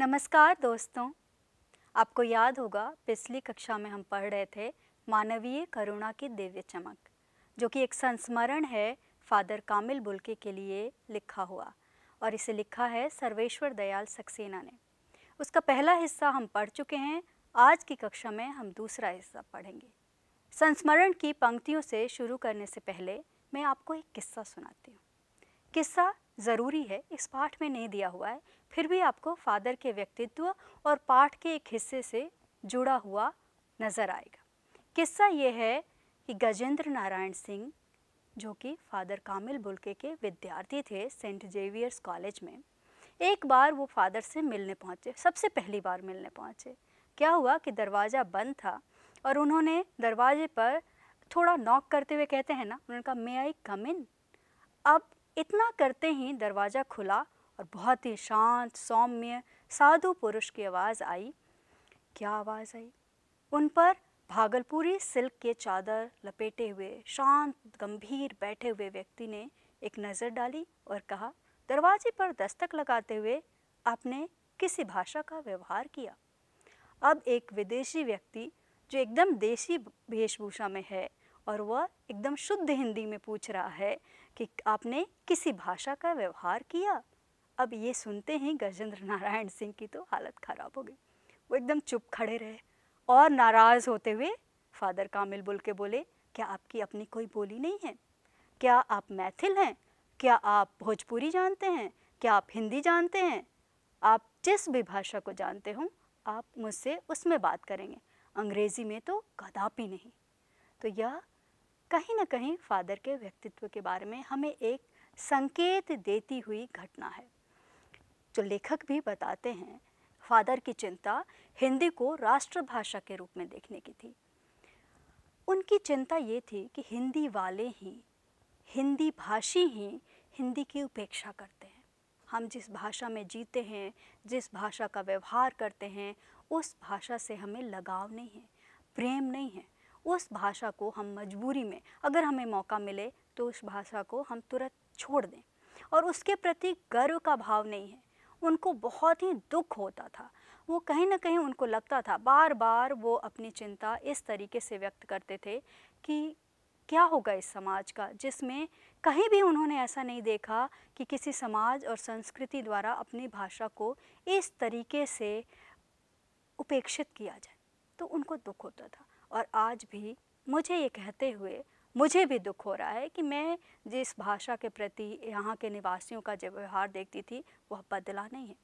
नमस्कार दोस्तों आपको याद होगा पिछली कक्षा में हम पढ़ रहे थे मानवीय करुणा की दिव्य चमक जो कि एक संस्मरण है फादर कामिल बुल्के के लिए लिखा हुआ और इसे लिखा है सर्वेश्वर दयाल सक्सेना ने उसका पहला हिस्सा हम पढ़ चुके हैं आज की कक्षा में हम दूसरा हिस्सा पढ़ेंगे संस्मरण की पंक्तियों से शुरू करने से पहले मैं आपको एक किस्सा सुनाती हूँ किस्सा ज़रूरी है इस पाठ में नहीं दिया हुआ है फिर भी आपको फादर के व्यक्तित्व और पाठ के एक हिस्से से जुड़ा हुआ नज़र आएगा किस्सा ये है कि गजेंद्र नारायण सिंह जो कि फादर कामिल बुलके के विद्यार्थी थे सेंट जेवियर्स कॉलेज में एक बार वो फादर से मिलने पहुँचे सबसे पहली बार मिलने पहुँचे क्या हुआ कि दरवाज़ा बंद था और उन्होंने दरवाजे पर थोड़ा नॉक करते हुए कहते हैं ना उन्होंने कहा मे आई कम इन अब इतना करते ही दरवाज़ा खुला और बहुत ही शांत सौम्य साधु पुरुष की आवाज़ आई क्या आवाज़ आई उन पर भागलपुरी सिल्क के चादर लपेटे हुए शांत गंभीर बैठे हुए व्यक्ति ने एक नज़र डाली और कहा दरवाजे पर दस्तक लगाते हुए आपने किसी भाषा का व्यवहार किया अब एक विदेशी व्यक्ति जो एकदम देशी वेशभूषा में है और वह एकदम शुद्ध हिंदी में पूछ रहा है कि आपने किसी भाषा का व्यवहार किया अब ये सुनते ही गजेंद्र नारायण सिंह की तो हालत ख़राब हो गई वो एकदम चुप खड़े रहे और नाराज़ होते हुए फादर कामिल बुल के बोले क्या आपकी अपनी कोई बोली नहीं है क्या आप मैथिल हैं क्या आप भोजपुरी जानते हैं क्या आप हिंदी जानते हैं आप जिस भी भाषा को जानते हो आप मुझसे उसमें बात करेंगे अंग्रेज़ी में तो कदापि नहीं तो यह कहीं ना कहीं फादर के व्यक्तित्व के बारे में हमें एक संकेत देती हुई घटना है तो लेखक भी बताते हैं फादर की चिंता हिंदी को राष्ट्रभाषा के रूप में देखने की थी उनकी चिंता ये थी कि हिंदी वाले ही हिंदी भाषी ही हिंदी की उपेक्षा करते हैं हम जिस भाषा में जीते हैं जिस भाषा का व्यवहार करते हैं उस भाषा से हमें लगाव नहीं है प्रेम नहीं है उस भाषा को हम मजबूरी में अगर हमें मौका मिले तो उस भाषा को हम तुरंत छोड़ दें और उसके प्रति गर्व का भाव नहीं है उनको बहुत ही दुख होता था वो कहीं ना कहीं उनको लगता था बार बार वो अपनी चिंता इस तरीके से व्यक्त करते थे कि क्या होगा इस समाज का जिसमें कहीं भी उन्होंने ऐसा नहीं देखा कि किसी समाज और संस्कृति द्वारा अपनी भाषा को इस तरीके से उपेक्षित किया जाए तो उनको दुख होता था और आज भी मुझे ये कहते हुए मुझे भी दुख हो रहा है कि मैं जिस भाषा के प्रति यहाँ के निवासियों का जो व्यवहार देखती थी वह बदला नहीं है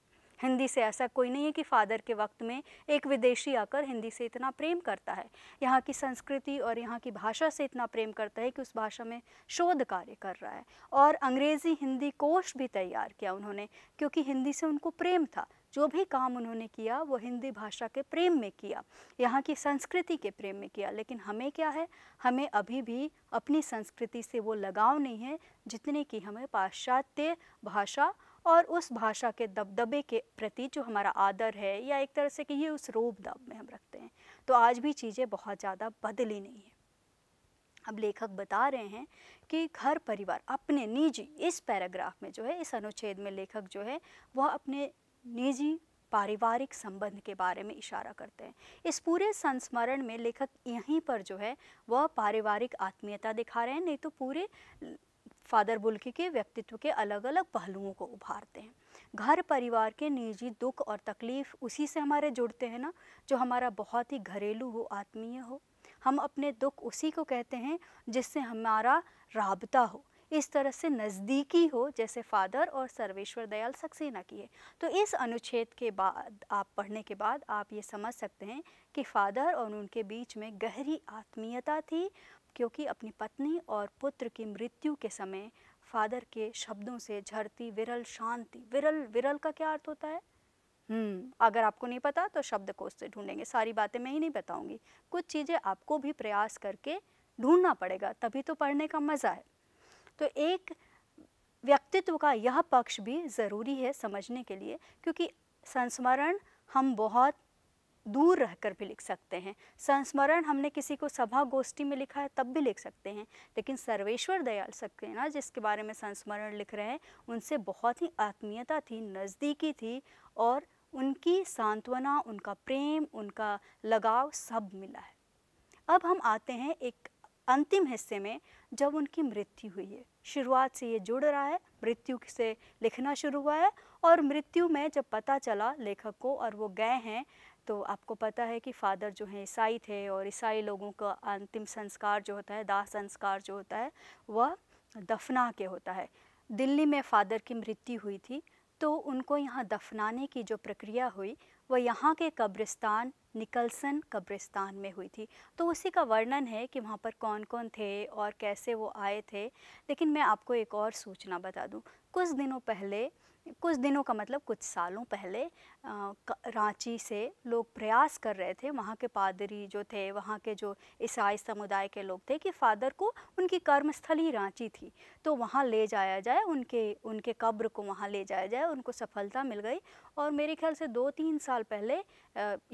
हिंदी से ऐसा कोई नहीं है कि फादर के वक्त में एक विदेशी आकर हिंदी से इतना प्रेम करता है यहाँ की संस्कृति और यहाँ की भाषा से इतना प्रेम करता है कि उस भाषा में शोध कार्य कर रहा है और अंग्रेज़ी हिंदी कोश भी तैयार किया उन्होंने क्योंकि हिंदी से उनको प्रेम था जो भी काम उन्होंने किया वो हिंदी भाषा के प्रेम में किया यहाँ की संस्कृति के प्रेम में किया लेकिन हमें क्या है हमें अभी भी अपनी संस्कृति से वो लगाव नहीं है जितने की हमें पाश्चात्य भाषा और उस भाषा के दबदबे के प्रति जो हमारा आदर है या एक तरह से कि ये उस रूप दब में हम रखते हैं तो आज भी चीज़ें बहुत ज़्यादा बदली नहीं है अब लेखक बता रहे हैं कि घर परिवार अपने निजी इस पैराग्राफ में जो है इस अनुच्छेद में लेखक जो है वह अपने निजी पारिवारिक संबंध के बारे में इशारा करते हैं इस पूरे संस्मरण में लेखक यहीं पर जो है वह पारिवारिक आत्मीयता दिखा रहे हैं नहीं तो पूरे फादर बुल्की के व्यक्तित्व के अलग अलग पहलुओं को उभारते हैं घर परिवार के निजी दुख और तकलीफ उसी से हमारे जुड़ते हैं ना जो हमारा बहुत ही घरेलू हो आत्मीय हो हम अपने दुख उसी को कहते हैं जिससे हमारा राबता हो इस तरह से नज़दीकी हो जैसे फादर और सर्वेश्वर दयाल सक्सेना की है तो इस अनुच्छेद के बाद आप पढ़ने के बाद आप ये समझ सकते हैं कि फादर और उनके बीच में गहरी आत्मीयता थी क्योंकि अपनी पत्नी और पुत्र की मृत्यु के समय फादर के शब्दों से झरती विरल शांति विरल विरल का क्या अर्थ होता है हम्म, अगर आपको नहीं पता तो शब्द कोश से ढूंढेंगे सारी बातें मैं ही नहीं बताऊंगी कुछ चीज़ें आपको भी प्रयास करके ढूंढना पड़ेगा तभी तो पढ़ने का मज़ा है तो एक व्यक्तित्व का यह पक्ष भी ज़रूरी है समझने के लिए क्योंकि संस्मरण हम बहुत दूर रहकर भी लिख सकते हैं संस्मरण हमने किसी को सभा गोष्ठी में लिखा है तब भी लिख सकते हैं लेकिन सर्वेश्वर दयाल ना जिसके बारे में संस्मरण लिख रहे हैं उनसे बहुत ही आत्मीयता थी नज़दीकी थी और उनकी सांत्वना उनका प्रेम उनका लगाव सब मिला है अब हम आते हैं एक अंतिम हिस्से में जब उनकी मृत्यु हुई है शुरुआत से ये जुड़ रहा है मृत्यु से लिखना शुरू हुआ है और मृत्यु में जब पता चला लेखक को और वो गए हैं तो आपको पता है कि फादर जो हैं ईसाई थे और ईसाई लोगों का अंतिम संस्कार जो होता है दाह संस्कार जो होता है वह दफना के होता है दिल्ली में फादर की मृत्यु हुई थी तो उनको यहाँ दफनाने की जो प्रक्रिया हुई वह यहाँ के कब्रिस्तान निकलसन कब्रिस्तान में हुई थी तो उसी का वर्णन है कि वहाँ पर कौन कौन थे और कैसे वो आए थे लेकिन मैं आपको एक और सूचना बता दूँ कुछ दिनों पहले कुछ दिनों का मतलब कुछ सालों पहले रांची से लोग प्रयास कर रहे थे वहाँ के पादरी जो थे वहाँ के जो ईसाई समुदाय के लोग थे कि फ़ादर को उनकी कर्मस्थली रांची थी तो वहाँ ले जाया जाए उनके उनके कब्र को वहाँ ले जाया जाए उनको सफलता मिल गई और मेरे ख्याल से दो तीन साल पहले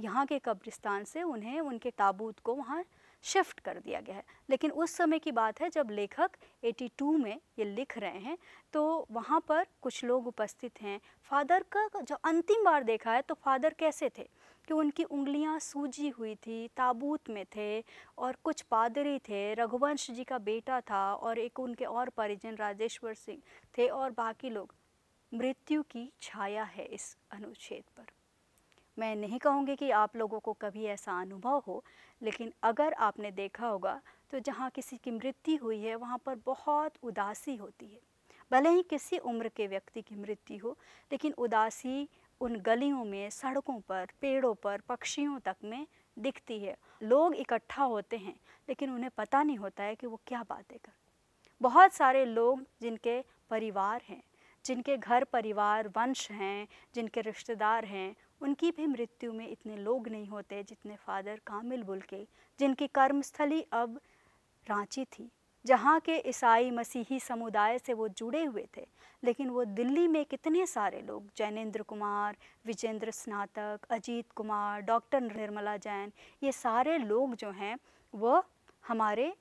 यहाँ के कब्रिस्तान से उन्हें उनके ताबूत को वहाँ शिफ्ट कर दिया गया है लेकिन उस समय की बात है जब लेखक 82 में ये लिख रहे हैं तो वहाँ पर कुछ लोग उपस्थित हैं फादर का जो अंतिम बार देखा है तो फादर कैसे थे कि उनकी उंगलियाँ सूजी हुई थी ताबूत में थे और कुछ पादरी थे रघुवंश जी का बेटा था और एक उनके और परिजन राजेश्वर सिंह थे और बाकी लोग मृत्यु की छाया है इस अनुच्छेद पर मैं नहीं कहूँगी कि आप लोगों को कभी ऐसा अनुभव हो लेकिन अगर आपने देखा होगा तो जहाँ किसी की मृत्यु हुई है वहाँ पर बहुत उदासी होती है भले ही किसी उम्र के व्यक्ति की मृत्यु हो लेकिन उदासी उन गलियों में सड़कों पर पेड़ों पर पक्षियों तक में दिखती है लोग इकट्ठा होते हैं लेकिन उन्हें पता नहीं होता है कि वो क्या बातें कर बहुत सारे लोग जिनके परिवार हैं जिनके घर परिवार वंश हैं जिनके रिश्तेदार हैं उनकी भी मृत्यु में इतने लोग नहीं होते जितने फादर कामिल बुल के जिनकी कर्मस्थली अब रांची थी जहाँ के ईसाई मसीही समुदाय से वो जुड़े हुए थे लेकिन वो दिल्ली में कितने सारे लोग जैनेंद्र कुमार विजेंद्र स्नातक अजीत कुमार डॉक्टर निर्मला जैन ये सारे लोग जो हैं वो हमारे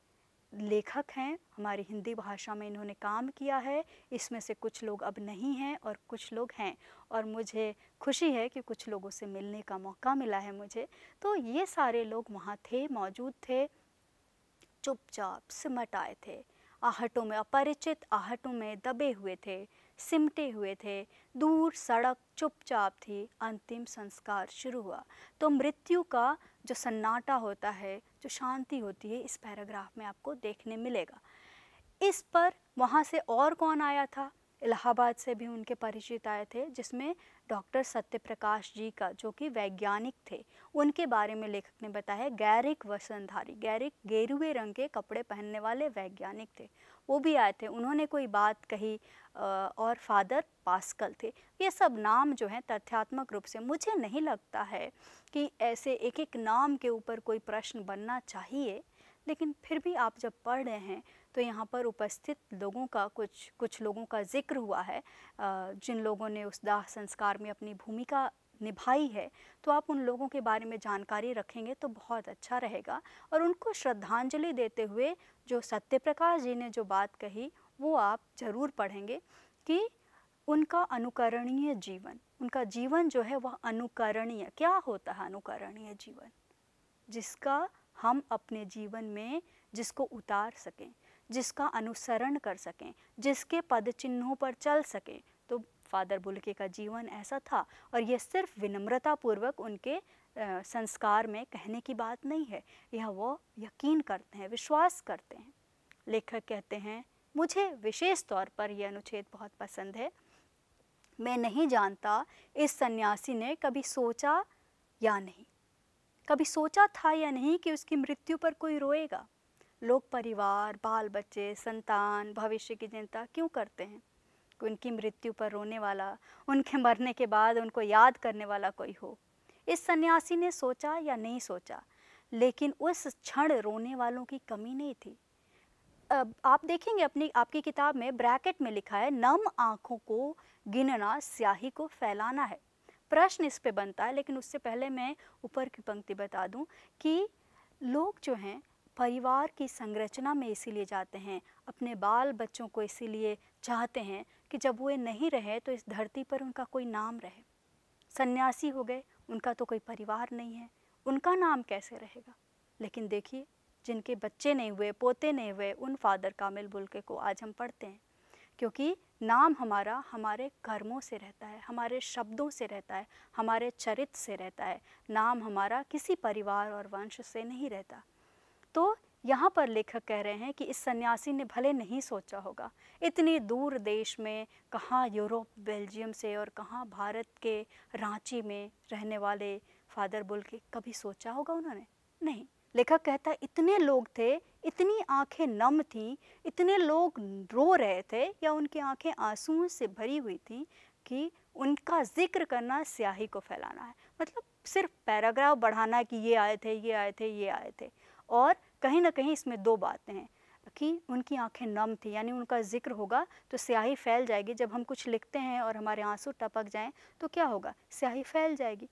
लेखक हैं हमारी हिंदी भाषा में इन्होंने काम किया है इसमें से कुछ लोग अब नहीं हैं और कुछ लोग हैं और मुझे खुशी है कि कुछ लोगों से मिलने का मौका मिला है मुझे तो ये सारे लोग वहाँ थे मौजूद थे चुपचाप सिमट आए थे आहटों में अपरिचित आहटों में दबे हुए थे सिमटे हुए थे दूर सड़क चुपचाप थी अंतिम संस्कार शुरू हुआ तो मृत्यु का जो सन्नाटा होता है जो शांति होती है इस पैराग्राफ में आपको देखने मिलेगा इस पर वहाँ से और कौन आया था इलाहाबाद से भी उनके परिचित आए थे जिसमें डॉक्टर सत्यप्रकाश जी का जो कि वैज्ञानिक थे उनके बारे में लेखक ने बताया गैरिक वसनधारी गैरिक गेरुए रंग के कपड़े पहनने वाले वैज्ञानिक थे वो भी आए थे उन्होंने कोई बात कही और फादर पास्कल थे ये सब नाम जो हैं तथ्यात्मक रूप से मुझे नहीं लगता है कि ऐसे एक एक नाम के ऊपर कोई प्रश्न बनना चाहिए लेकिन फिर भी आप जब पढ़ रहे हैं तो यहाँ पर उपस्थित लोगों का कुछ कुछ लोगों का जिक्र हुआ है जिन लोगों ने उस दाह संस्कार में अपनी भूमिका निभाई है तो आप उन लोगों के बारे में जानकारी रखेंगे तो बहुत अच्छा रहेगा और उनको श्रद्धांजलि देते हुए जो सत्य प्रकाश जी ने जो बात कही वो आप ज़रूर पढ़ेंगे कि उनका अनुकरणीय जीवन उनका जीवन जो है वह अनुकरणीय क्या होता है अनुकरणीय जीवन जिसका हम अपने जीवन में जिसको उतार सकें जिसका अनुसरण कर सकें जिसके पद चिन्हों पर चल सकें तो फादर बुलके का जीवन ऐसा था और यह सिर्फ विनम्रतापूर्वक उनके संस्कार में कहने की बात नहीं है यह वो यकीन करते हैं विश्वास करते हैं लेखक कहते हैं मुझे विशेष तौर पर यह अनुच्छेद बहुत पसंद है मैं नहीं जानता इस सन्यासी ने कभी सोचा या नहीं कभी सोचा था या नहीं कि उसकी मृत्यु पर कोई रोएगा लोग परिवार बाल बच्चे संतान भविष्य की चिंता क्यों करते हैं उनकी मृत्यु पर रोने वाला उनके मरने के बाद उनको याद करने वाला कोई हो इस सन्यासी ने सोचा या नहीं सोचा लेकिन उस क्षण रोने वालों की कमी नहीं थी अब आप देखेंगे अपनी आपकी किताब में ब्रैकेट में लिखा है नम आँखों को गिनना स्याही को फैलाना है प्रश्न इस पे बनता है लेकिन उससे पहले मैं ऊपर की पंक्ति बता दूं कि लोग जो हैं परिवार की संरचना में इसीलिए जाते हैं अपने बाल बच्चों को इसीलिए चाहते हैं कि जब वे नहीं रहे तो इस धरती पर उनका कोई नाम रहे सन्यासी हो गए उनका तो कोई परिवार नहीं है उनका नाम कैसे रहेगा लेकिन देखिए जिनके बच्चे नहीं हुए पोते नहीं हुए उन फादर कामिल बुलके को आज हम पढ़ते हैं क्योंकि नाम हमारा हमारे कर्मों से रहता है हमारे शब्दों से रहता है हमारे चरित्र से रहता है नाम हमारा किसी परिवार और वंश से नहीं रहता तो यहाँ पर लेखक कह रहे हैं कि इस सन्यासी ने भले नहीं सोचा होगा इतनी दूर देश में कहाँ यूरोप बेल्जियम से और कहाँ भारत के रांची में रहने वाले फादर बुल के कभी सोचा होगा उन्होंने नहीं लेखक कहता इतने लोग थे इतनी आंखें नम थीं इतने लोग रो रहे थे या उनकी आंखें आंसुओं से भरी हुई थी कि उनका जिक्र करना स्याही को फैलाना है मतलब सिर्फ पैराग्राफ बढ़ाना कि ये आए थे ये आए थे ये आए थे और कहीं ना कहीं इसमें दो बातें हैं कि उनकी आंखें नम थी यानी उनका जिक्र होगा तो स्याही फैल जाएगी जब हम कुछ लिखते हैं और हमारे आंसू टपक जाएं तो क्या होगा स्याही फैल जाएगी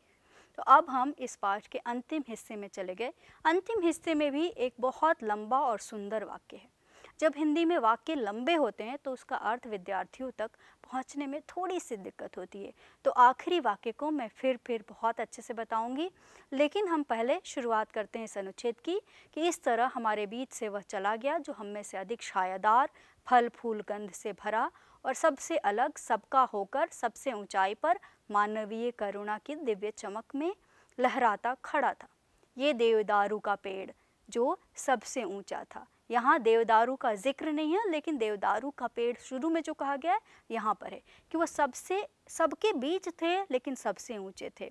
तो अब हम इस पाठ के अंतिम हिस्से में चले गए अंतिम हिस्से में भी एक बहुत लंबा और सुंदर वाक्य है जब हिंदी में वाक्य लंबे होते हैं तो उसका अर्थ विद्यार्थियों तक पहुंचने में थोड़ी सी दिक्कत होती है तो आखिरी वाक्य को मैं फिर फिर बहुत अच्छे से बताऊंगी लेकिन हम पहले शुरुआत करते हैं इस अनुच्छेद की कि इस तरह हमारे बीच से वह चला गया जो हम में से अधिक छायादार फल फूल गंध से भरा और सबसे अलग सबका होकर सबसे ऊंचाई पर मानवीय करुणा की दिव्य चमक में लहराता खड़ा था ये देवदारू का पेड़ जो सबसे ऊंचा था यहाँ देवदारू का जिक्र नहीं है लेकिन देवदारू का पेड़ शुरू में जो कहा गया है यहाँ पर है कि वह सबसे सबके बीच थे लेकिन सबसे ऊंचे थे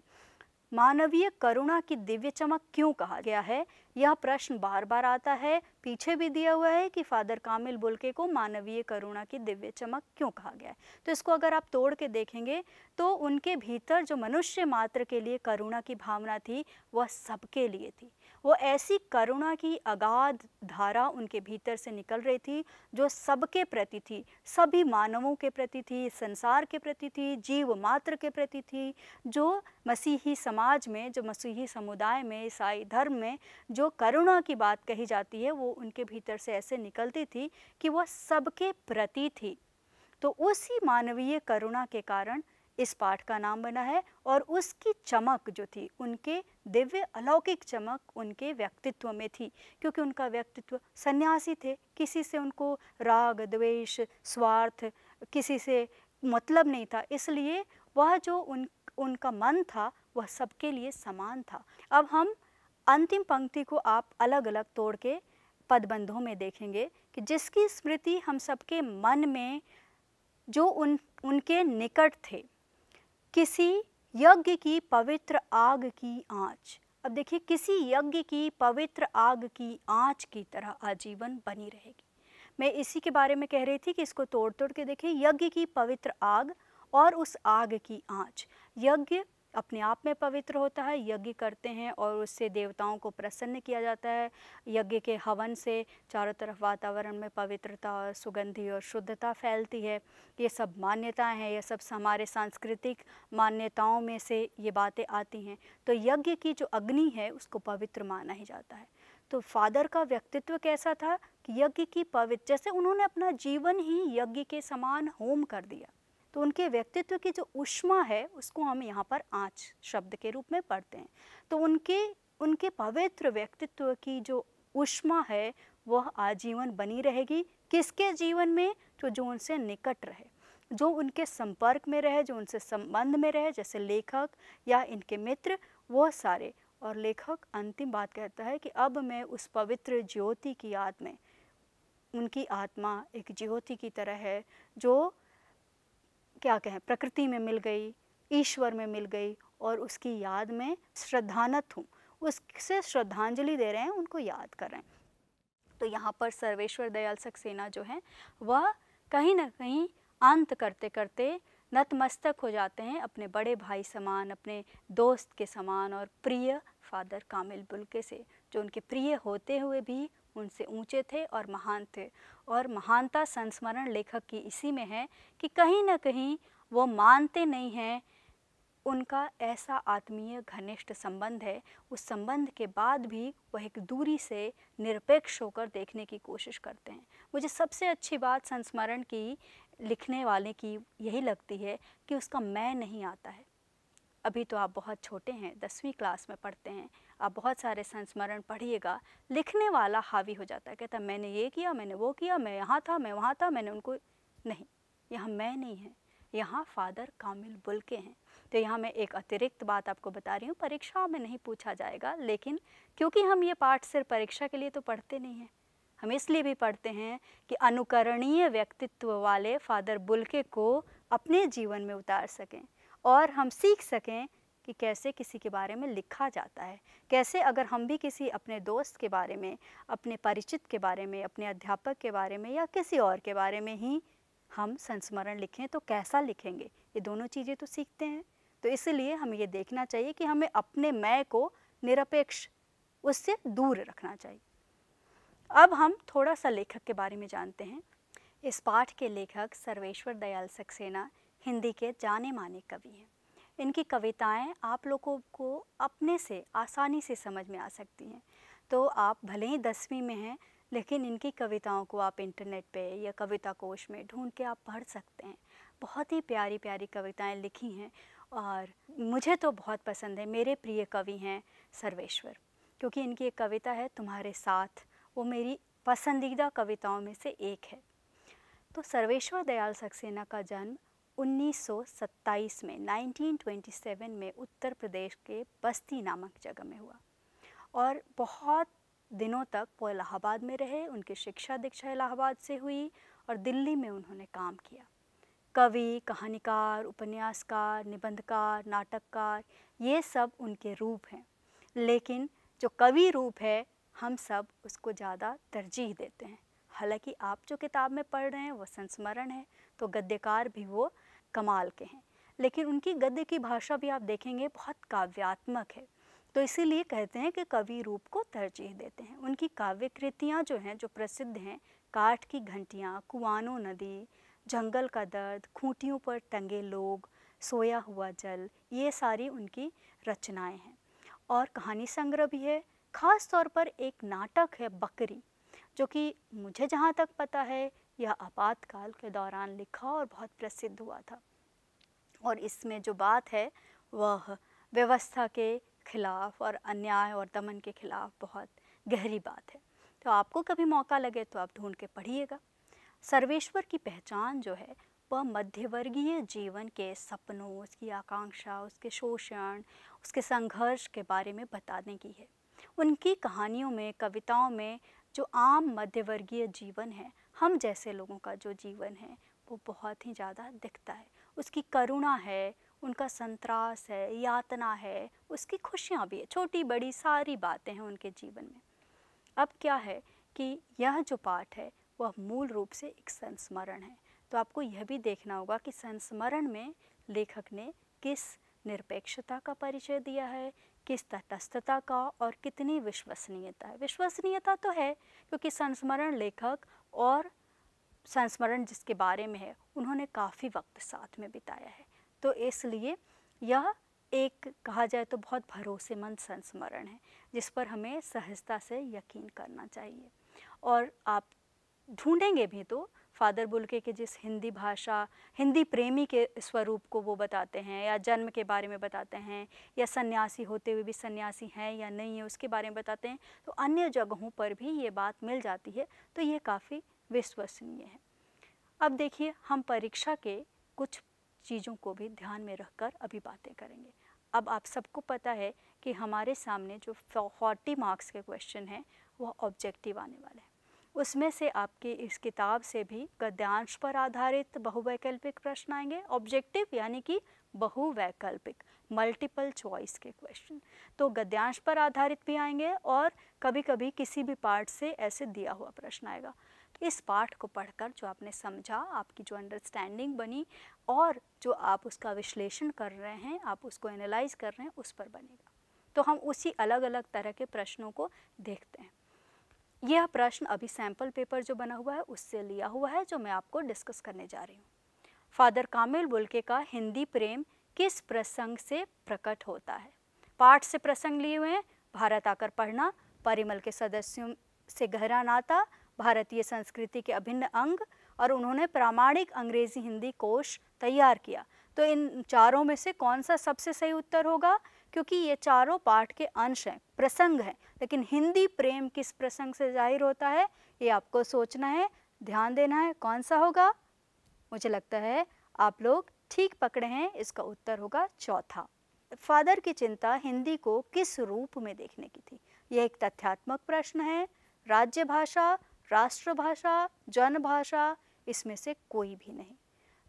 मानवीय करुणा की दिव्य चमक क्यों कहा गया है यह प्रश्न बार बार आता है पीछे भी दिया हुआ है कि फादर कामिल बुलके को मानवीय करुणा की दिव्य चमक क्यों कहा गया है तो इसको अगर आप तोड़ के देखेंगे तो उनके भीतर जो मनुष्य मात्र के लिए करुणा की भावना थी वह सबके लिए थी वो ऐसी करुणा की अगाध धारा उनके भीतर से निकल रही थी जो सबके प्रति थी सभी मानवों के प्रति थी संसार के प्रति थी जीव मात्र के प्रति थी जो मसीही समाज में जो मसीही समुदाय में ईसाई धर्म में जो करुणा की बात कही जाती है वो उनके भीतर से ऐसे निकलती थी कि वह सबके प्रति थी तो उसी मानवीय करुणा के कारण इस पाठ का नाम बना है और उसकी चमक जो थी उनके दिव्य अलौकिक चमक उनके व्यक्तित्व में थी क्योंकि उनका व्यक्तित्व सन्यासी थे किसी से उनको राग द्वेष स्वार्थ किसी से मतलब नहीं था इसलिए वह जो उन उनका मन था वह सबके लिए समान था अब हम अंतिम पंक्ति को आप अलग अलग तोड़ के पदबंधों में देखेंगे कि जिसकी स्मृति हम सबके मन में जो उन उनके निकट थे किसी यज्ञ की पवित्र आग की आंच अब देखिए किसी यज्ञ की पवित्र आग की आंच की तरह आजीवन बनी रहेगी मैं इसी के बारे में कह रही थी कि इसको तोड़ तोड़ के देखें यज्ञ की पवित्र आग और उस आग की आंच यज्ञ अपने आप में पवित्र होता है यज्ञ करते हैं और उससे देवताओं को प्रसन्न किया जाता है यज्ञ के हवन से चारों तरफ वातावरण में पवित्रता और सुगंधी और शुद्धता फैलती है ये सब मान्यताएं हैं ये सब हमारे सांस्कृतिक मान्यताओं में से ये बातें आती हैं तो यज्ञ की जो अग्नि है उसको पवित्र माना ही जाता है तो फादर का व्यक्तित्व कैसा था कि यज्ञ की पवित्र जैसे उन्होंने अपना जीवन ही यज्ञ के समान होम कर दिया तो उनके व्यक्तित्व की जो उष्मा है उसको हम यहाँ पर आँच शब्द के रूप में पढ़ते हैं तो उनके उनके पवित्र व्यक्तित्व की जो उष्मा है वह आजीवन बनी रहेगी किसके जीवन में तो जो उनसे निकट रहे जो उनके संपर्क में रहे जो उनसे संबंध में रहे जैसे लेखक या इनके मित्र वह सारे और लेखक अंतिम बात कहता है कि अब मैं उस पवित्र ज्योति की याद में उनकी आत्मा एक ज्योति की तरह है जो क्या कहें प्रकृति में मिल गई ईश्वर में मिल गई और उसकी याद में श्रद्धानत हूँ उससे श्रद्धांजलि दे रहे हैं उनको याद कर रहे हैं तो यहाँ पर सर्वेश्वर दयाल सक्सेना जो है वह कहीं ना कहीं अंत करते करते नतमस्तक हो जाते हैं अपने बड़े भाई समान अपने दोस्त के समान और प्रिय फादर कामिल बुलके से जो उनके प्रिय होते हुए भी उनसे ऊंचे थे और महान थे और महानता संस्मरण लेखक की इसी में है कि कहीं ना कहीं वो मानते नहीं हैं उनका ऐसा आत्मीय घनिष्ठ संबंध है उस संबंध के बाद भी वह एक दूरी से निरपेक्ष होकर देखने की कोशिश करते हैं मुझे सबसे अच्छी बात संस्मरण की लिखने वाले की यही लगती है कि उसका मैं नहीं आता है अभी तो आप बहुत छोटे हैं दसवीं क्लास में पढ़ते हैं आप बहुत सारे संस्मरण पढ़िएगा लिखने वाला हावी हो जाता है कहता मैंने ये किया मैंने वो किया मैं यहाँ था मैं वहाँ था मैंने उनको नहीं यहाँ मैं नहीं है यहाँ फादर कामिल बुल के हैं तो यहाँ मैं एक अतिरिक्त बात आपको बता रही हूँ परीक्षा में नहीं पूछा जाएगा लेकिन क्योंकि हम ये पाठ सिर्फ परीक्षा के लिए तो पढ़ते नहीं हैं हम इसलिए भी पढ़ते हैं कि अनुकरणीय व्यक्तित्व वाले फादर बुलके को अपने जीवन में उतार सकें और हम सीख सकें कि कैसे किसी के बारे में लिखा जाता है कैसे अगर हम भी किसी अपने दोस्त के बारे में अपने परिचित के बारे में अपने अध्यापक के बारे में या किसी और के बारे में ही हम संस्मरण लिखें तो कैसा लिखेंगे ये दोनों चीज़ें तो सीखते हैं तो इसलिए हमें ये देखना चाहिए कि हमें अपने मैं को निरपेक्ष उससे दूर रखना चाहिए अब हम थोड़ा सा लेखक के बारे में जानते हैं इस पाठ के लेखक सर्वेश्वर दयाल सक्सेना हिंदी के जाने माने कवि हैं इनकी कविताएं आप लोगों को अपने से आसानी से समझ में आ सकती हैं तो आप भले ही दसवीं में हैं लेकिन इनकी कविताओं को आप इंटरनेट पे या कविता कोश में ढूंढ के आप पढ़ सकते हैं बहुत ही प्यारी प्यारी कविताएं लिखी हैं और मुझे तो बहुत पसंद है मेरे प्रिय कवि हैं सर्वेश्वर क्योंकि इनकी एक कविता है तुम्हारे साथ वो मेरी पसंदीदा कविताओं में से एक है तो सर्वेश्वर दयाल सक्सेना का जन्म 1927 में 1927 में उत्तर प्रदेश के बस्ती नामक जगह में हुआ और बहुत दिनों तक वो इलाहाबाद में रहे उनकी शिक्षा दीक्षा इलाहाबाद से हुई और दिल्ली में उन्होंने काम किया कवि कहानीकार उपन्यासकार निबंधकार नाटककार ये सब उनके रूप हैं लेकिन जो कवि रूप है हम सब उसको ज़्यादा तरजीह देते हैं हालांकि आप जो किताब में पढ़ रहे हैं वो संस्मरण है तो गद्यकार भी वो कमाल के हैं लेकिन उनकी गद्य की भाषा भी आप देखेंगे बहुत काव्यात्मक है तो इसीलिए कहते हैं कि कवि रूप को तरजीह देते हैं उनकी काव्य कृतियाँ जो हैं जो प्रसिद्ध हैं काठ की घंटियाँ कुआनो नदी जंगल का दर्द खूंटियों पर टंगे लोग सोया हुआ जल ये सारी उनकी रचनाएं हैं और कहानी संग्रह भी है ख़ास तौर पर एक नाटक है बकरी जो कि मुझे जहाँ तक पता है यह आपातकाल के दौरान लिखा और बहुत प्रसिद्ध हुआ था और इसमें जो बात है वह व्यवस्था के खिलाफ और अन्याय और दमन के खिलाफ बहुत गहरी बात है तो आपको कभी मौका लगे तो आप ढूंढ के पढ़िएगा सर्वेश्वर की पहचान जो है वह मध्यवर्गीय जीवन के सपनों उसकी आकांक्षा उसके शोषण उसके संघर्ष के बारे में बताने की है उनकी कहानियों में कविताओं में जो आम मध्यवर्गीय जीवन है हम जैसे लोगों का जो जीवन है वो बहुत ही ज़्यादा दिखता है उसकी करुणा है उनका संतरास है यातना है उसकी खुशियाँ भी है छोटी बड़ी सारी बातें हैं उनके जीवन में अब क्या है कि यह जो पाठ है वह मूल रूप से एक संस्मरण है तो आपको यह भी देखना होगा कि संस्मरण में लेखक ने किस निरपेक्षता का परिचय दिया है किस तटस्थता का और कितनी विश्वसनीयता है विश्वसनीयता तो है क्योंकि संस्मरण लेखक और संस्मरण जिसके बारे में है उन्होंने काफ़ी वक्त साथ में बिताया है तो इसलिए यह एक कहा जाए तो बहुत भरोसेमंद संस्मरण है जिस पर हमें सहजता से यकीन करना चाहिए और आप ढूंढेंगे भी तो फादर बुलके के जिस हिंदी भाषा हिंदी प्रेमी के स्वरूप को वो बताते हैं या जन्म के बारे में बताते हैं या सन्यासी होते हुए भी सन्यासी हैं या नहीं है उसके बारे में बताते हैं तो अन्य जगहों पर भी ये बात मिल जाती है तो ये काफ़ी विश्वसनीय है अब देखिए हम परीक्षा के कुछ चीज़ों को भी ध्यान में रखकर अभी बातें करेंगे अब आप सबको पता है कि हमारे सामने जो फोर्टी मार्क्स के क्वेश्चन हैं वह ऑब्जेक्टिव आने वाले हैं उसमें से आपकी इस किताब से भी गद्यांश पर आधारित बहुवैकल्पिक प्रश्न आएंगे ऑब्जेक्टिव यानी कि बहुवैकल्पिक मल्टीपल चॉइस के क्वेश्चन तो गद्यांश पर आधारित भी आएंगे और कभी कभी किसी भी पार्ट से ऐसे दिया हुआ प्रश्न आएगा तो इस पाठ को पढ़कर जो आपने समझा आपकी जो अंडरस्टैंडिंग बनी और जो आप उसका विश्लेषण कर रहे हैं आप उसको एनालाइज कर रहे हैं उस पर बनेगा तो हम उसी अलग अलग तरह के प्रश्नों को देखते हैं यह प्रश्न अभी सैम्पल पेपर जो बना हुआ है उससे लिया हुआ है जो मैं आपको डिस्कस करने जा रही हूँ फादर कामिल बुल्के का हिंदी प्रेम किस प्रसंग से प्रकट होता है पाठ से प्रसंग लिए हुए हैं भारत आकर पढ़ना परिमल के सदस्यों से गहरा नाता भारतीय संस्कृति के अभिन्न अंग और उन्होंने प्रामाणिक अंग्रेजी हिंदी कोश तैयार किया तो इन चारों में से कौन सा सबसे सही उत्तर होगा क्योंकि ये चारों पाठ के अंश हैं प्रसंग हैं लेकिन हिंदी प्रेम किस प्रसंग से जाहिर होता है ये आपको सोचना है ध्यान देना है कौन सा होगा मुझे लगता है आप लोग ठीक पकड़े हैं इसका उत्तर होगा चौथा फादर की चिंता हिंदी को किस रूप में देखने की थी यह एक तथ्यात्मक प्रश्न है राज्य भाषा राष्ट्रभाषा जनभाषा इसमें से कोई भी नहीं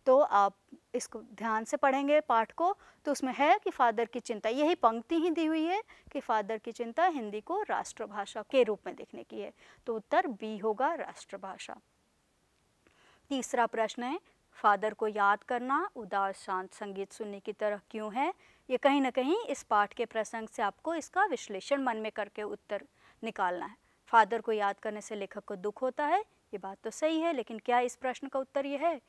तो आप इसको ध्यान से पढ़ेंगे पाठ को तो उसमें है कि फादर की चिंता यही पंक्ति ही दी हुई है कि फादर की चिंता हिंदी को राष्ट्रभाषा के रूप में देखने की है तो उत्तर बी होगा राष्ट्रभाषा तीसरा प्रश्न है फादर को याद करना उदास शांत संगीत सुनने की तरह क्यों है ये कहीं ना कहीं इस पाठ के प्रसंग से आपको इसका विश्लेषण मन में करके उत्तर निकालना है फादर को याद करने से लेखक को दुख होता है ये बात तो सही है लेकिन क्या इस प्रश्न का उत्तर यह है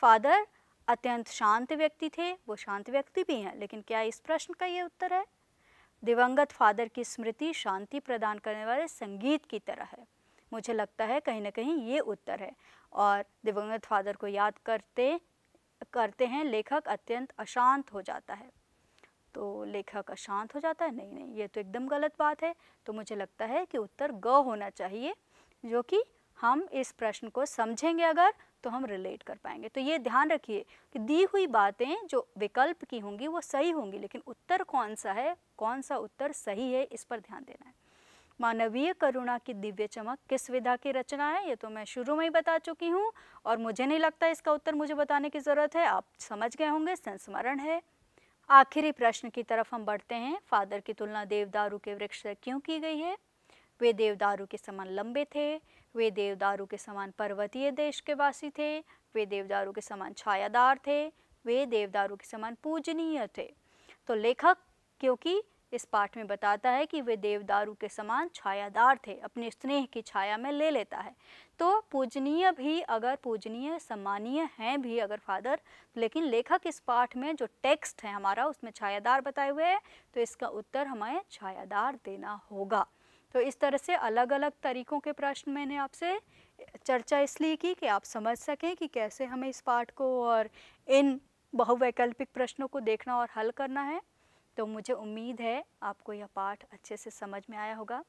फादर अत्यंत शांत व्यक्ति थे वो शांत व्यक्ति भी हैं लेकिन क्या इस प्रश्न का ये उत्तर है दिवंगत फादर की स्मृति शांति प्रदान करने वाले संगीत की तरह है मुझे लगता है कहीं ना कहीं ये उत्तर है और दिवंगत फादर को याद करते करते हैं लेखक अत्यंत अशांत हो जाता है तो लेखक अशांत हो जाता है नहीं नहीं ये तो एकदम गलत बात है तो मुझे लगता है कि उत्तर ग होना चाहिए जो कि हम इस प्रश्न को समझेंगे अगर तो हम रिलेट कर पाएंगे तो ये ध्यान रखिए कि दी हुई बातें जो विकल्प की होंगी वो सही होंगी लेकिन उत्तर कौन सा है कौन सा उत्तर सही है इस पर ध्यान देना है मानवीय करुणा की दिव्य चमक किस विधा की रचना है ये तो मैं शुरू में ही बता चुकी हूँ और मुझे नहीं लगता इसका उत्तर मुझे बताने की ज़रूरत है आप समझ गए होंगे संस्मरण है आखिरी प्रश्न की तरफ हम बढ़ते हैं फादर की तुलना देवदारू के वृक्ष से क्यों की गई है वे देवदारू के समान लंबे थे वे देवदारू के समान पर्वतीय देश के वासी थे वे देवदारू के समान छायादार थे वे देवदारू के समान पूजनीय थे तो लेखक क्योंकि इस पाठ में बताता है कि वे देवदारू के समान छायादार थे अपने स्नेह की छाया में ले लेता है तो पूजनीय भी अगर पूजनीय सम्मानीय हैं भी अगर फादर लेकिन लेखक इस पाठ में जो टेक्स्ट है हमारा उसमें छायादार बताए हुए हैं तो इसका उत्तर हमें छायादार देना होगा तो इस तरह से अलग अलग तरीक़ों के प्रश्न मैंने आपसे चर्चा इसलिए की कि आप समझ सकें कि कैसे हमें इस पाठ को और इन बहुवैकल्पिक प्रश्नों को देखना और हल करना है तो मुझे उम्मीद है आपको यह पाठ अच्छे से समझ में आया होगा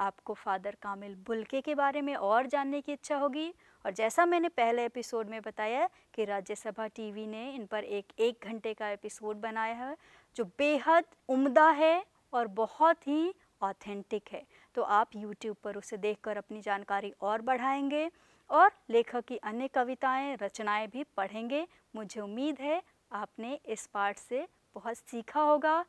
आपको फ़ादर कामिल बुल्के के बारे में और जानने की इच्छा होगी और जैसा मैंने पहले एपिसोड में बताया कि राज्यसभा टीवी ने इन पर एक एक घंटे का एपिसोड बनाया है जो बेहद उम्दा है और बहुत ही ऑथेंटिक है तो आप यूट्यूब पर उसे देखकर अपनी जानकारी और बढ़ाएंगे और लेखक की अन्य कविताएं रचनाएं भी पढ़ेंगे मुझे उम्मीद है आपने इस पाठ से बहुत सीखा होगा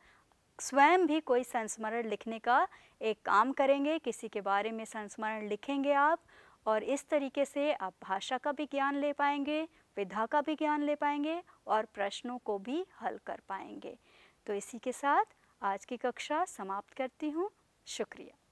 स्वयं भी कोई संस्मरण लिखने का एक काम करेंगे किसी के बारे में संस्मरण लिखेंगे आप और इस तरीके से आप भाषा का भी ज्ञान ले पाएंगे विधा का भी ज्ञान ले पाएंगे और प्रश्नों को भी हल कर पाएंगे तो इसी के साथ आज की कक्षा समाप्त करती हूँ शुक्रिया